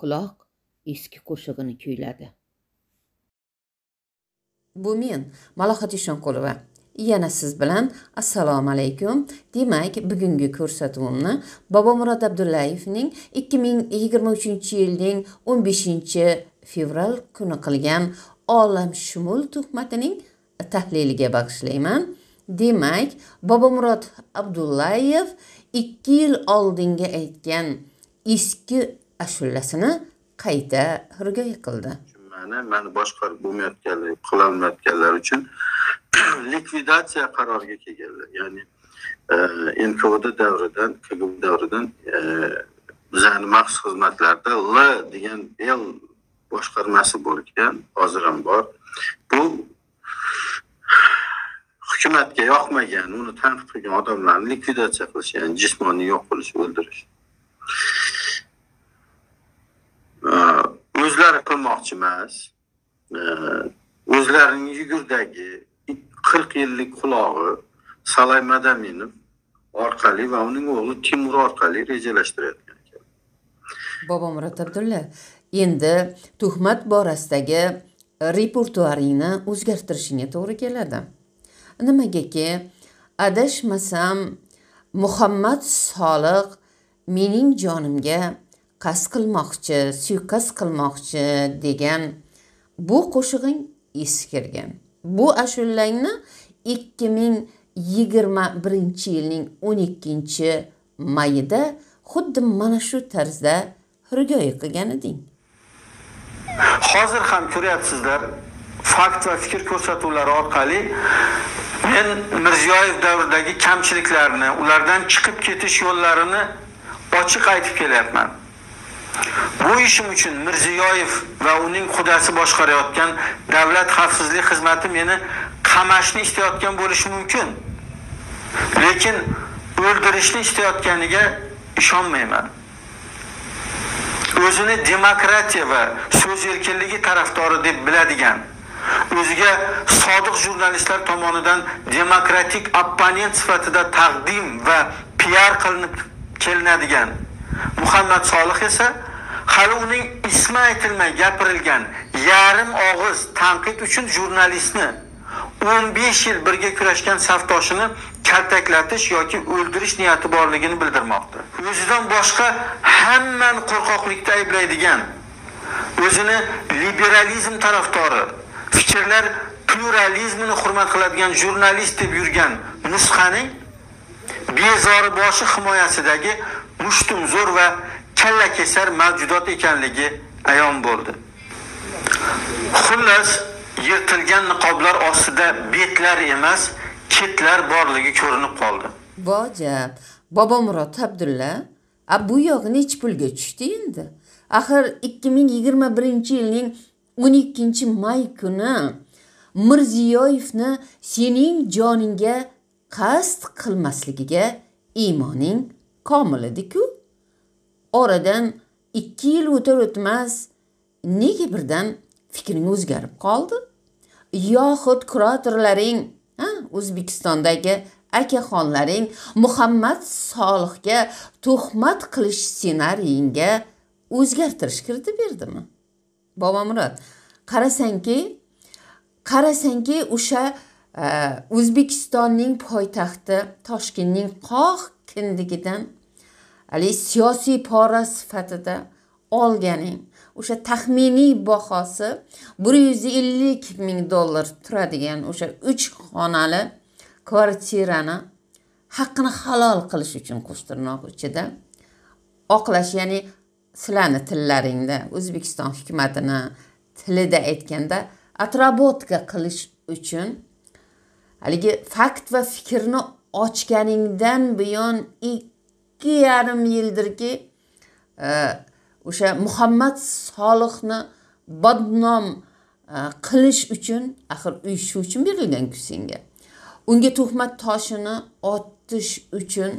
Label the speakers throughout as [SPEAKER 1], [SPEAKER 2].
[SPEAKER 1] quloq eski qo'shig'ini kuyladi bu men malohat ishonqulova yana siz bilan assalomu alaykum demak bugungi ko'rsatuvimni bobomurod abdullayevning ikki ming yigirma uchinchi yilning o'n beshinchi fevral kuni qilgan olamshumul tuhmatining tahliliga bag'ishlayman demak bobomurod abdullayev ikki yil oldinga aytgan eski ashulasini qayta hirgoy qildi
[SPEAKER 2] mani mani boshqarib bo'lmayotganlar qilolmayotganlar uchun likvidatsiya qaroriga kelganlar ya'ni e, nkvd davridan kgb davridan e, bizani maxsus xizmatlarda l degan l boshqarmasi bo'lgan hozir ham bor bu hukumatga yoqmagan uni tanqid qilgan odamlarni likvidatsiya qilish ya'ni jismoniy yo'q qilish o'ldirish aytmoqchi emas o'zlarining yugurdagi qirq yillik qulog'i salay madaminov orqali va uning o'g'li timur orqali rejalashtirayotgan ekan
[SPEAKER 1] bobomurod abdulla endi tuhmat borasidagi repertuaringni o'zgartirishingga to'g'ri keladi nimagaki adashmasam muhammad soliq mening jonimga qas qilmoqchi suiqasd qilmoqchi degan bu qo'shig'ing eskirgan bu ashulangni ikki ming yigirma birinchi yilning o'n ikkinchi mayida xuddi mana shu tarzda rigoya qilgan eding
[SPEAKER 2] hozir ham ko'ryapsizlar fakt va fikr ko'rsatuvlari orqali men mirziyoyev davridagi kamchiliklarni ulardan chiqib ketish yo'llarini ochiq aytib kelyapman Bu ishim uchun Mirziyoyev va uning qudasi boshqarayotgan Davlat xavfsizlik xizmati meni qamashni istayotgan bo'lishi mumkin. Lekin o'ldirishni istayotganiga ishonmayman. O'zini demokratiya va so'z erkinligi tarafdori deb biladigan o'ziga sodiq jurnalistlar tomonidan demokratik opponent sifatida taqdim va PR qilinib kelinadigan Muhammad Solih esa hali uning ismi aytilmay gapirilgan yarim og'iz tanqid uchun jurnalistni o'n besh yil birga kurashgan safdoshini kaltaklatish yoki o'ldirish niyati borligini bildirmoqda o'zidan boshqa hammani qo'rqoqlikda ayblaydigan o'zini liberalizm tarafdori fikrlar pluralizmini hurmat qiladigan jurnalist deb yurgan nusxaning bezori boshi himoyasidagi mushtumzo'r va kalla kesar mavjudot ekanligi ayon bo'ldi xullas yirtilgan niqoblar ostida betlar emas ketlar borligi ko'rinib qoldi
[SPEAKER 1] vojab bobomurod abdulla a bu yoq nechi pulga tushdi endi axir ikki ming yigirma birinchi yilning o'n ikkinchi may kuni mirziyoyevni sening joningga qasd qilmasligiga iymoning komil ediku oradan ikki yil o'tar o'tmas nega birdan fikring o'zgarib qoldi yoxud kuratorlaring o'zbekistondagi akaxonlaring muhammad solihga tuhmat qilish ssenariyingga o'zgartirish kiritib berdimi bobomurod qarasangki qarasangki o'sha e, o'zbekistonning poytaxti toshkentning qoh kindigidan haligi siyosiy pora sifatida olganing o'sha taxminiy bahosi bir yuz ellik ming dollar turadigan o'sha uch xonali kvartirani haqqini halol qilish uchun qo'sh tirnoq ichida oqlash ya'ni sizlarni tillaringda o'zbekiston hukumatini tilida aytganda отработка qilish uchun haligi fakt va fikrni ochganingdan buyon ikki yarim yildirki e, o'sha muhammad solihni badnom e, qilish uchun axir uy shu uchun berilganku senga unga tuhmat toshini otish uchun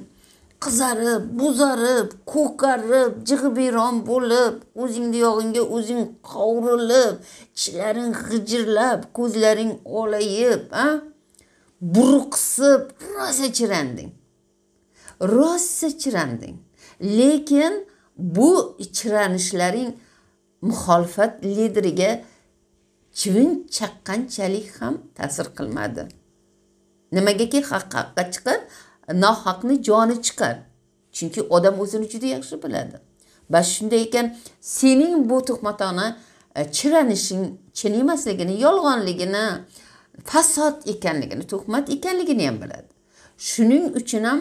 [SPEAKER 1] qizarib bo'zarib ko'karib jig'ibiyron bo'lib o'zingni yog'ingga o'zing qovurilib tishlaring g'ijirlab ko'zlaring olayib a buruqsib rosa chiranding rosa chiranding lekin bu chiranishlaring muxolifat lideriga chivin chaqqanchalik ham ta'sir qilmadi nimagaki haqqa chiqib nohaqni joni chiqar chunki odam o'zini juda yaxshi biladi va shunday ekan sening bu tuhmatona e, chiranishing chin emasligini yolg'onligini fasod ekanligini tuhmat ekanligini ham biladi shuning uchun ham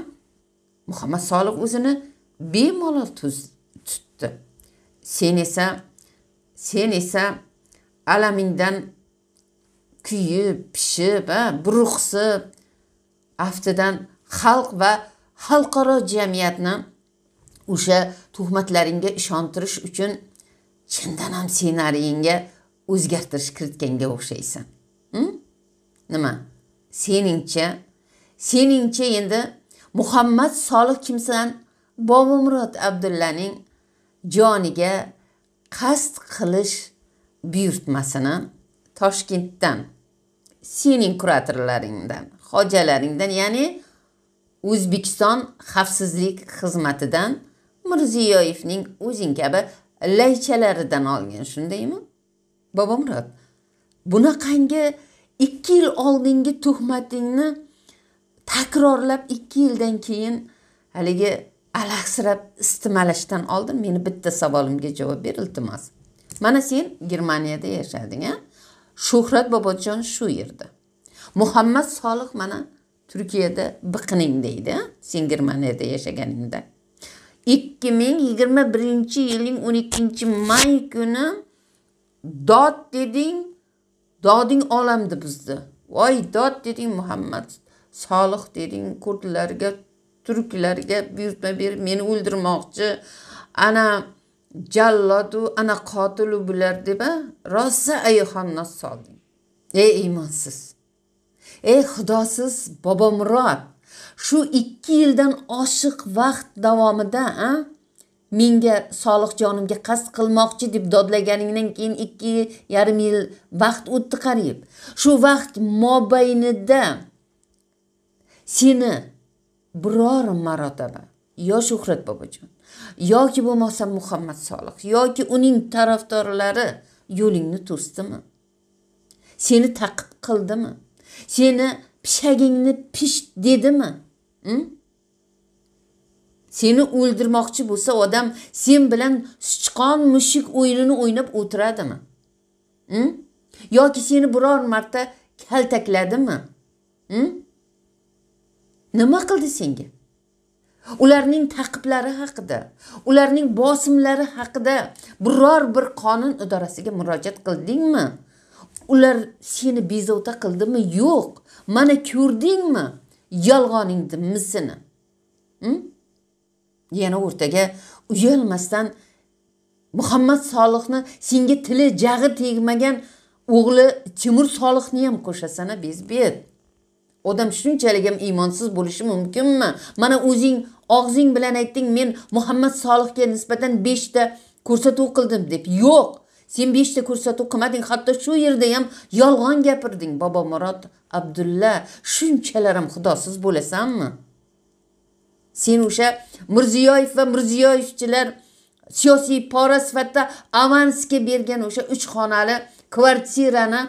[SPEAKER 1] Muhammad Solih o'zini bemalol tutdi. Sen esa sen esa alamingdan kuyib, pishib, buruqsib, aftidan xalq va xalqaro jamiyatni o'sha tuhmatlaringga ishontirish uchun chindan ham ssenariyingga o'zgartirish kiritganga o'xshaysan hm? nima seningcha seningcha endi muhammad solih kimsan bobumurod abdullaning joniga qasd qilish buyurtmasini toshkentdan sening kuratorlaringdan hojalaringdan ya'ni o'zbekiston xavfsizlik xizmatidan mirziyoyevning o'zing kabi laychalaridan olgan shundaymi bobomurod bunaqangi ikki yil oldingi tuhmatingni takrorlab ikki yildan keyin haligi alahsirab istimalashdan oldin meni bitta savolimga javob ber iltimos mana sen germaniyada yashading a shuhrat bobojon shu yerda muhammad solih mana turkiyada biqining deydi sen germaniyada yashaganingda ikki ming yigirma birinchi yilning o'n ikkinchi may kuni dod deding doding olamni buzdi voy dod deding muhammad solih deding kurdlarga turklarga buyurtma berib meni o'ldirmoqchi ana jallodu ana qotilu bular a rosa ayixonni solding ey iymonsiz ey xudosiz bobomurod shu ikki yildan oshiq vaqt davomida a menga jonimga qasd qilmoqchi deb dodlaganingdan keyin ikki yarim yil vaqt o'tdi qariyb shu vaqt mobaynida seni biror marotaba yo shuhrat bobojon yoki bo'lmasa muhammad solih yoki uning tarafdorlari yo'lingni to'sdimi seni taqib qildimi seni pishagingni pish dedimi hm? seni o'ldirmoqchi bo'lsa odam sen bilan sichqon mushuk o'yinini o'ynab o'tiradimi hm? yoki seni biror marta kaltakladimi hm? nima qildi senga ularning taqiblari haqida ularning bosimlari haqida biror bir qonun idorasiga murojaat qildingmi ular seni bezovta qildimi yo'q mana ko'rdingmi yolg'oningni misini hm? yana o'rtaga uyalmasdan muhammad solihni senga tili jag'i tegmagan o'g'li timur solihni ham qo'shasan bezbet Odam shunchalik ham iymonsiz bo'lishi mumkinmi? Mana o'zing og'zing bilan aytding, men Muhammad Solihga nisbatan beshta ko'rsatuv qildim deb. Yo'q. Sen beshta ko'rsatuv qilmading, hatto shu yerda ham yolg'on gapirding, Bobo Murod Abdulla. Shunchalar ham xudosiz bo'lasanmi? Sen o'sha Mirziyoyev va Mirziyoyevchilar siyosiy pora sifatida avansga bergan o'sha uch xonali kvartirani e,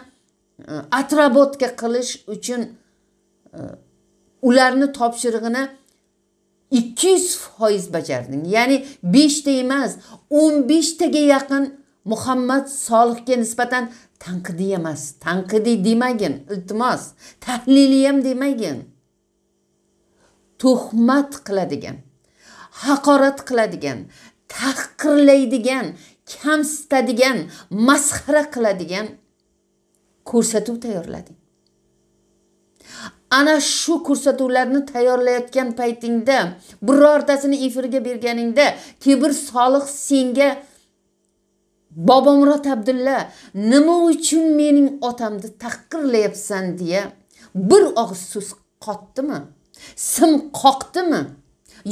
[SPEAKER 1] atrabotga qilish uchun ularni topshirig'ini ikki yuz foiz bajarding ya'ni beshta emas o'n beshtaga yaqin muhammad solihga nisbatan tanqidiy emas tanqidiy demagin iltimos tahliliy ham demagin tuhmat qiladigan haqorat qiladigan tahqirlaydigan kamsitadigan masxara qiladigan ko'rsatuv tayyorlading ana shu ko'rsatuvlarni tayyorlayotgan paytingda birortasini efirga berganingda kibr solih senga bobomurod abdulla nima uchun mening otamni tahqirlayapsan deya bir og'iz so'z qotdimi sim qoqdimi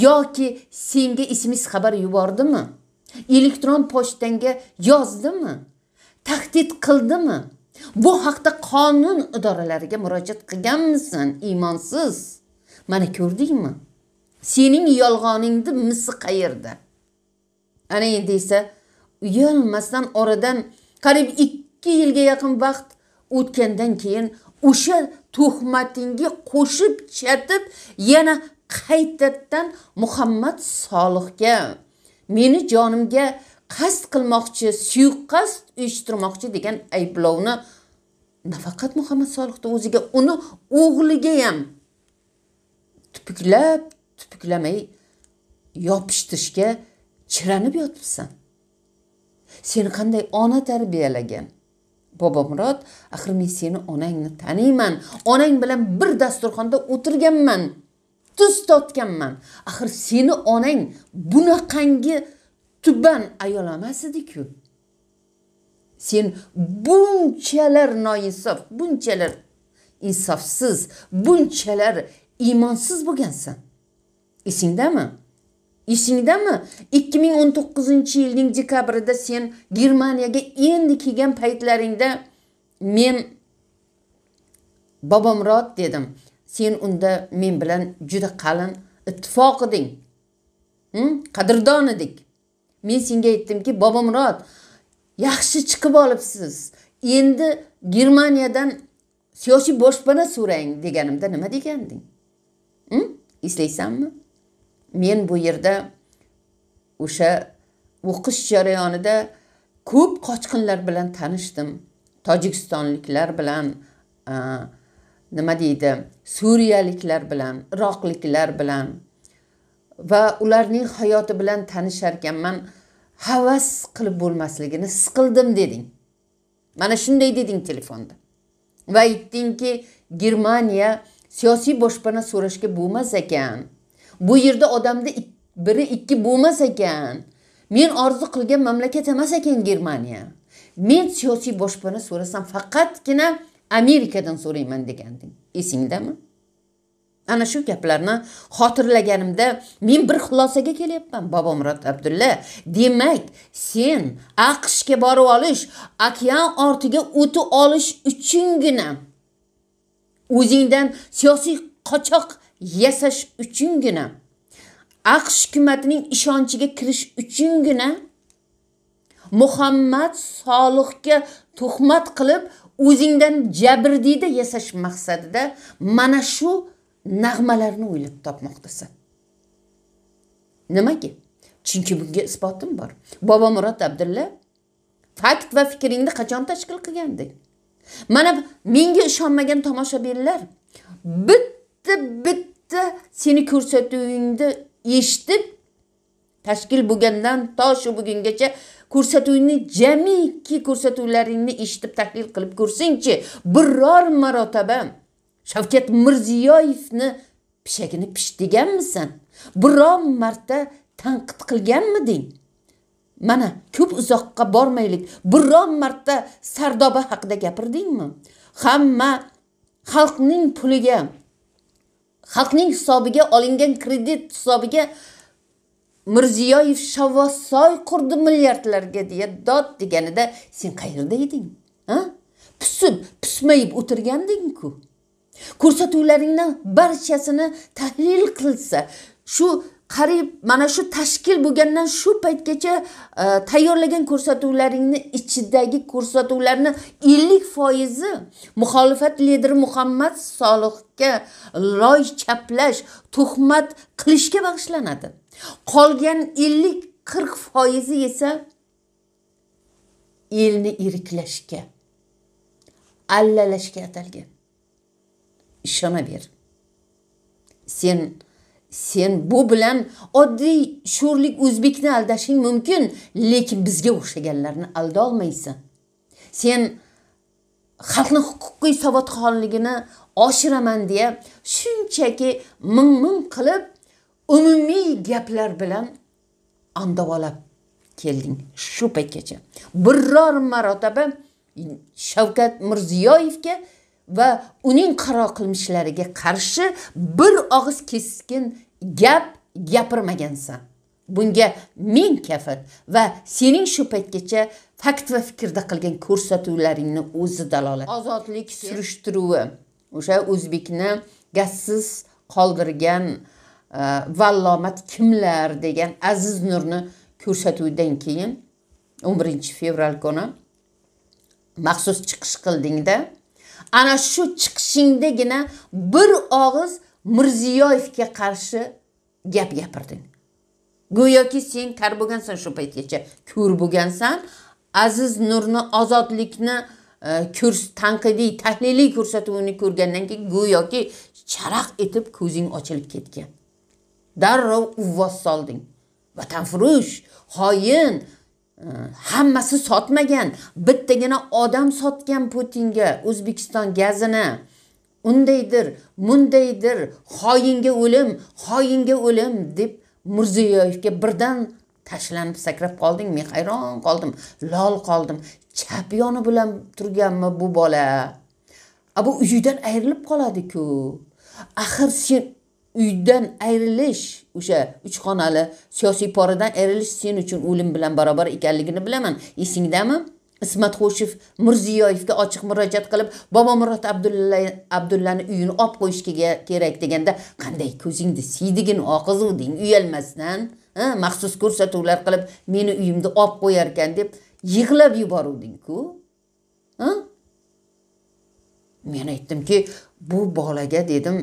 [SPEAKER 1] yoki senga sms xabar yubordimi elektron pochtangga yozdimi tahdid qildimi bu haqda qonun idoralariga murojaat qilganmisan iymonsiz mana ko'rdingmi sening yolg'oningni misi qayerda ana endi esa uyalmasdan oradan qariyb ikki yilga yaqin vaqt o'tgandan keyin o'sha tuhmatingga qo'shib chatib yana qaytadan muhammad solihga meni jonimga qasd qilmoqchi suiqasd uyushtirmoqchi degan ayblovni nafaqat muhammad solihni o'ziga uni o'g'liga ham tupuklab tupuklamay yopishtirishga chiranib yotibsan seni qanday ona tarbiyalagan bobomurod axir men seni onangni taniyman onang bilan bir dasturxonda o'tirganman tuz totganman axir seni onang bunaqangi tuban ayol emas ediku sen bunchalar noinsof bunchalar insofsiz bunchalar iymonsiz bo'lgansan esingdami esingdami ikki ming o'n to'qqizinchi yilning dekabrida sen germaniyaga endi kelgan paytlaringda men bobomurod dedim sen unda men bilan juda qalin ittifoq eding qadrdon edik men senga aytdimki bobomurod yaxshi chiqib olibsiz endi germaniyadan siyosiy boshpana so'rang deganimda nima deganding hm? eslaysanmi men bu yerda o'sha o'qish jarayonida ko'p qochqinlar bilan tanishdim tojikistonliklar bilan nima deydi suriyaliklar bilan iroqliklar bilan va ularning hayoti bilan tanishar ekanman havas qilib bo'lmasligini siqildim deding mana shunday deding telefonda va aytdingki germaniya siyosiy boshpana so'rashga bo'lmas ekan bu yerda odamda biri ikki bo'lmas ekan men orzu qilgan mamlakat emas ekan germaniya men siyosiy boshpana so'rasam faqatgina amerikadan so'rayman deganding esingdami ana shu gaplarni xotirlaganimda men bir xulosaga kelyapman bobomurod abdulla demak sen aqshga borib olish okean ortiga o'tib olish uchungina o'zingdan siyosiy qochoq yasash uchungina aqsh hukumatining ishonchiga kirish uchungina muhammad solihga tuhmat qilib o'zingdan jabrdiyda yasash maqsadida mana shu nag'malarni o'ylab topmoqdasan nimaga chunki bunga isbotim bor bobomurod abdulla fakt va fikringni qachon tashkil qilganding mana menga ishonmagan tomoshabinlar bitta bitta seni ko'rsatuvingni eshitib tashkil bo'lgandan to shu bugungacha ko'rsatuvingni jamiki ko'rsatuvlaringni eshitib tahlil qilib ko'rsingchi biror marotaba shavkat mirziyoyevni pishagini pish deganmisan biron marta tanqid qilganmiding mana ko'p uzoqqa bormaylik biron marta sardoba haqida gapirdingmi hamma xalqning puliga xalqning hisobiga olingan kredit hisobiga mirziyoyev shavvossoy qurdi milliardlarga deya dod deganida sen qayerda eding a pisib pismayib o'tirgandingku ko'rsatuvlaringni barchasini tahlil qilsa shu qariyb mana shu tashkil bo'lgandan shu paytgacha e, tayyorlagan ko'rsatuvlaringni ichidagi ko'rsatuvlarni ellik foizi muxolifat lideri muhammad solihga loy chaplash tuhmat qilishga bag'ishlanadi qolgan ellik qirq foizi esa elni eriklashga allalashga atalgan ber sen sen bu bilan oddiy sho'rlik o'zbekni aldashing mumkin lekin bizga o'xshaganlarni aldolmaysan sen xalqni huquqiy savodxonligini oshiraman deya shunchaki ming ming qilib umumiy gaplar bilan andovalab kelding shu paytgacha biror marotaba shavkat mirziyoyevga va uning qaro qilmishlariga qarshi bir og'iz keskin gap gapirmagansan bunga men kafil va sening shu paytgacha fakt va fikrda qilgan ko'rsatuvlaringni o'zi dalolat ozodlik surishtiruvi o'sha o'zbekni gazsiz qoldirgan e, vallomat kimlar degan aziz nurni ko'rsatuvdan keyin o'n birinchi fevral kuni maxsus chiqish qildingda ana shu chiqishingdagina bir og'iz mirziyoyevga qarshi gap gapirding go'yoki sen kar bo'lgansan shu paytgacha ko'r bo'lgansan aziz nurni ozodlikni e, tanqidiy tahliliy ko'rsatuvini ko'rgandan keyin go'yoki charaq etib ko'zing ochilib ketgan darrov uvvos solding vatanfurush xoin hammasi sotmagan bittagina odam sotgan putinga o'zbekiston gazini undaydir mundaydir xoyinga o'lim xoyinga o'lim deb mirziyoyevga birdan tashlanib sakrab qolding men hayron qoldim lol qoldim chap yoni bilan turganmi bu bola a bu uyidan ayrilib qoladiku axir sen uydan ayrilish o'sha uch xonali siyosiy poradan ayrilish sen uchun o'lim bilan barobar ekanligini bilaman esingdami ismat ismatxo'shev mirziyoyevga ochiq murojaat qilib bobomurod abdulla abdullani uyini olib qo'yish kerak deganda qanday ko'zingni siydigin oqizuvding uyalmasdan maxsus ko'rsatuvlar qilib meni uyimni olib qo'yarkan deb yig'lab yuboruvdingku men aytdimki bu bolaga dedim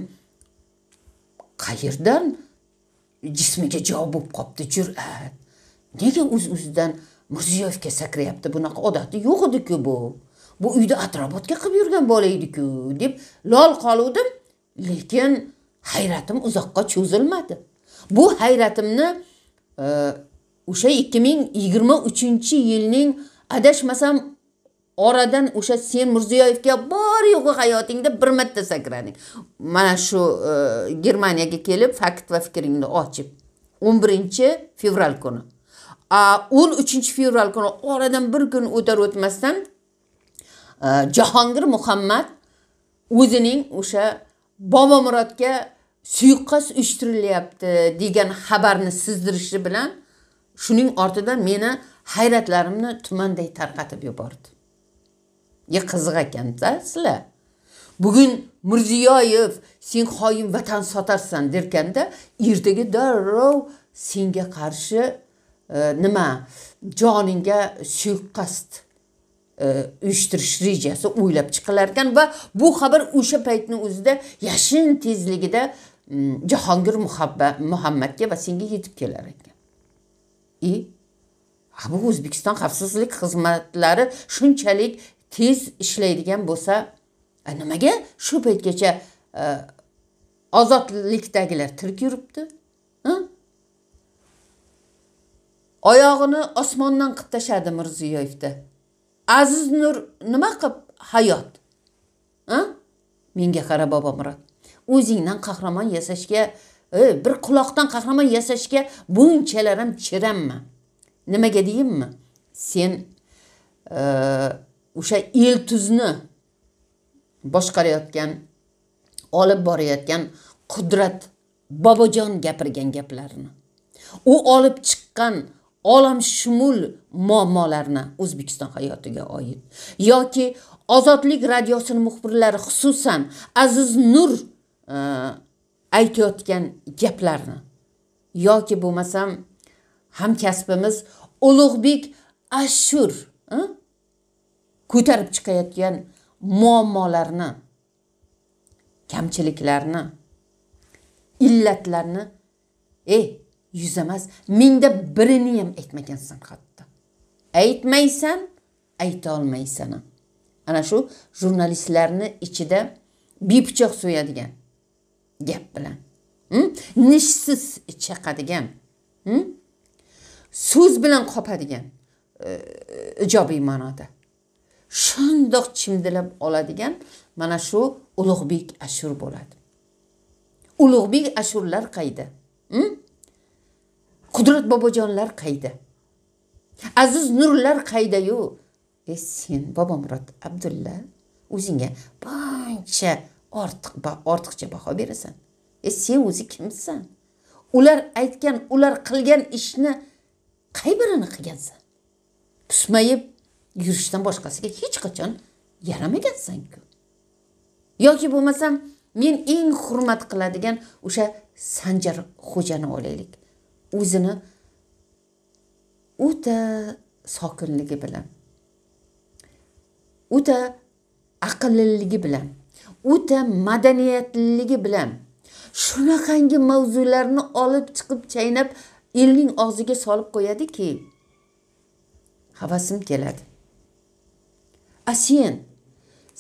[SPEAKER 1] qayerdan jismiga javob bo'lib qolibdi jur'at nega o'z uz o'zidan mirziyevga sakrayapti bunaqa odati yo'q ediku bu bu uyda atrobotga qilib yurgan bola ediku deb lol qoluvdim lekin hayratim uzoqqa cho'zilmadi bu hayratimni e, o'sha ikki ming yigirma uchinchi yilning adashmasam oradan o'sha sen mirziyoyevga bor yo'g'i hayotingda bir marta sakrading mana shu e, germaniyaga kelib fakt va fikringni ochib o'n birinchi fevral kuni o'n uchinchi fevral kuni oradan bir kun o'tar o'tmasdan e, jahongir muhammad o'zining o'sha bobomurodga suiqasd uyushtirilyapti degan xabarni sizdirishi bilan shuning ortidan meni hayratlarimni tumandek tarqatib yubordi qiziq ekanda sizlar bugun mirziyoyev sen xoin vatan sotarsan derkanda ertaga darrov senga qarshi e, nima joningga suiqasd e, uyushtirish rejasi o'ylab chiqilar ekan va bu xabar o'sha paytni o'zida yashin tezligida jahongir muhammadga va senga yetib kelar ekan i bu o'zbekiston xavfsizlik xizmatlari shunchalik tez ishlaydigan bo'lsa nimaga shu paytgacha ozodlikdagilar tirik yuribdi oyog'ini osmondan qilib tashladi mirziyoyevni aziz nur nima qilib hayot a menga qara bobomurod o'zingdan qahramon yasashga e, bir quloqdan qahramon yasashga bunchalar ham chiranma nimaga deyinmi sen e, o'sha iltuzni boshqarayotgan olib borayotgan qudrat bobojon gapirgan gaplarini u olib chiqqan olamshumul muammolarni o'zbekiston hayotiga oid yoki ozodlik radiosini muxbirlari xususan aziz nur e, aytayotgan gaplarni yoki bo'lmasam hamkasbimiz ulug'bek ashur e? ko'tarib chiqayotgan muammolarni kamchiliklarni illatlarni e yuz emas mingda birini ham aytmagansan hatto aytmaysan aytolmaysan ham ana shu jurnalistlarni ichida bepichoq so'yadigan gap bilan nishsiz chaqadigan so'z bilan qopadigan e, ijobiy ma'noda shundoq chimdilab oladigan mana shu ulug'bek ashur bo'ladi ulug'bek ashurlar qayda hm? qudrat bobojonlar qayda aziz nurlar qaydayu e sen bobomurod abdulla o'zingga buncha ortiq ortiqcha baho berasan e sen o'zi kimsan ular aytgan ular qilgan ishni qay birini qilgansan pusmayib yurishdan boshqasiga hech qachon yaramagansanku ku yoki bo'lmasam men eng hurmat qiladigan o'sha sanjar xo'jani olaylik o'zini o'ta sokinligi bilan o'ta aqlliligi bilan o'ta madaniyatliligi bilan shunaqangi mavzularni olib chiqib chaynab elning og'ziga solib qo'yadiki havasim keladi asen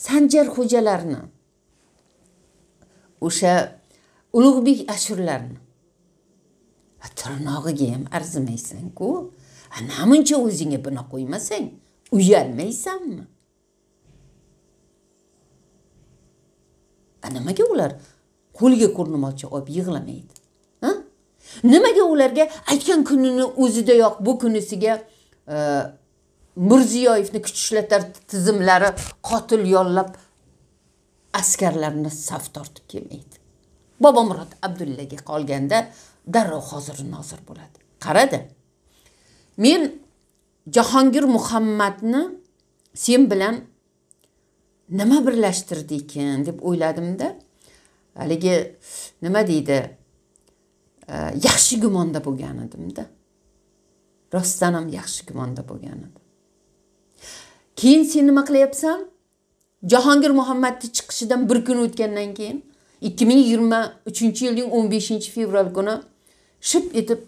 [SPEAKER 1] sanjar xo'jalarni o'sha ulug'bek ashurlarni tirnog'iga ham arzimaysanku namuncha o'zingga buni qo'ymasang uyalmaysanmi a nimaga ular qo'lga ko'rnamoqchi olib yig'lamaydi nimaga ularga aytgan kunini o'zidayoq bu kunisiga e, mirziyoyevni kuch ishlatar tizimlari qotil yollab askarlarni saf tortib kelmaydi bobomurod abdullaga qolganda darrov hozir nozir bo'ladi qaradi men jahongir muhammadni sen bilan nima birlashtirdi deb o'yladimda haligi nima deydi yaxshi gumonda bo'lgan edimda rostdan ham yaxshi gumonda bo'lgan edim keyin sen nima qilyapsan jahongir muhammadni chiqishidan bir kun o'tgandan keyin ikki ming yigirma uchinchi yilning o'n beshinchi fevral kuni ship etib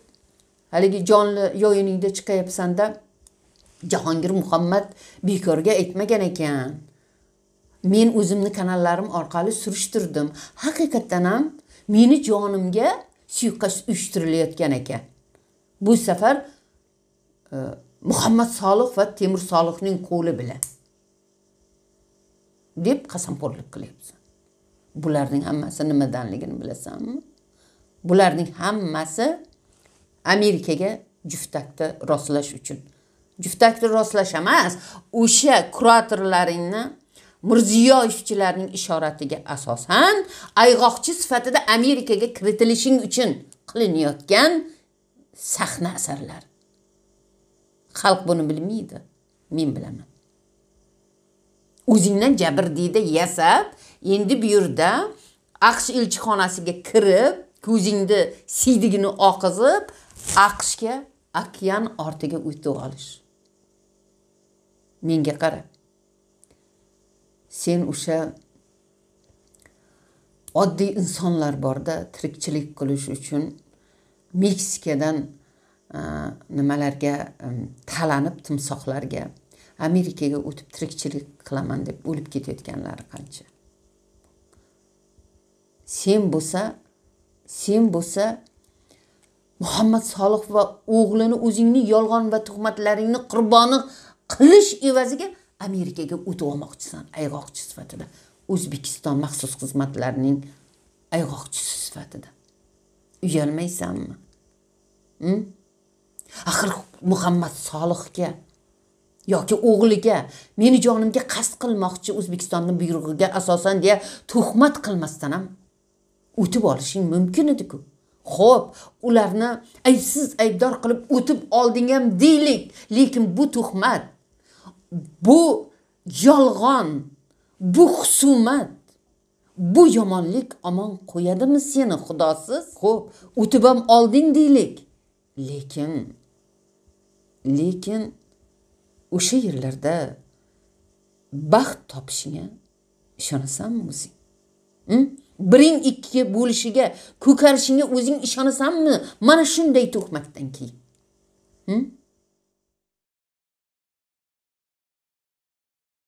[SPEAKER 1] haligi jonli yoyiningda chiqyapsanda jahongir muhammad bekorga aytmagan ekan men o'zimni kanallarim orqali surishtirdim haqiqatdan ham meni jonimga suiqasd uyushtirilayotgan ekan bu safar e, muhammad solih va temur solihning qo'li bilan deb qasamxo'rlik qilyapsan bularning hammasi nimadanligini bilasanmi bularning hammasi amerikaga juftakni rostlash uchun juftakni rostlash emas o'sha kuratorlaringni mirziyoyevchilarning ishoratiga asosan ayg'oqchi sifatida amerikaga kiritilishing uchun qilinayotgan sahna asarlari xalq buni bilmaydi men bilaman o'zingdan jabr deydi yasab endi bu yerda aqsh elchixonasiga kirib ko'zingni siydigini oqizib aqshga okean ortiga o'tib olish menga qara sen o'sha oddiy insonlar borda tirikchilik qilish uchun meksikadan Э, nimalarga talanib timsohlarga amerikaga o'tib tirikchilik qilaman deb o'lib ketayotganlari qancha sen bo'lsa sen bo'lsa muhammad solih va o'g'lini o'zingni yolg'on va tuhmatlaringni qurboni qilish evaziga amerikaga o'tib olmoqchisan ayg'oqchi sifatida o'zbekiston maxsus xizmatlarining ayg'oqchisi sifatida uyalmaysanmi hm? axir muhammad solihga yoki o'g'liga meni jonimga qasd qilmoqchi o'zbekistonni buyrug'iga asosan deya tuhmat qilmasdan ham o'tib olishing mumkin ediku ho'p ularni aybsiz aybdor qilib o'tib olding ham deylik lekin bu tuhmat bu yolg'on bu husumat bu yomonlik omon qo'yadimi seni xudosiz ho'p o'tib ham olding deylik lekin lekin o'sha yerlarda baxt topishingga ishonasanmi o'zing hm? biring ikkiga bo'lishiga ko'karishingga o'zing
[SPEAKER 2] ishonasanmi mana shunday to'qmakdan keyin hm?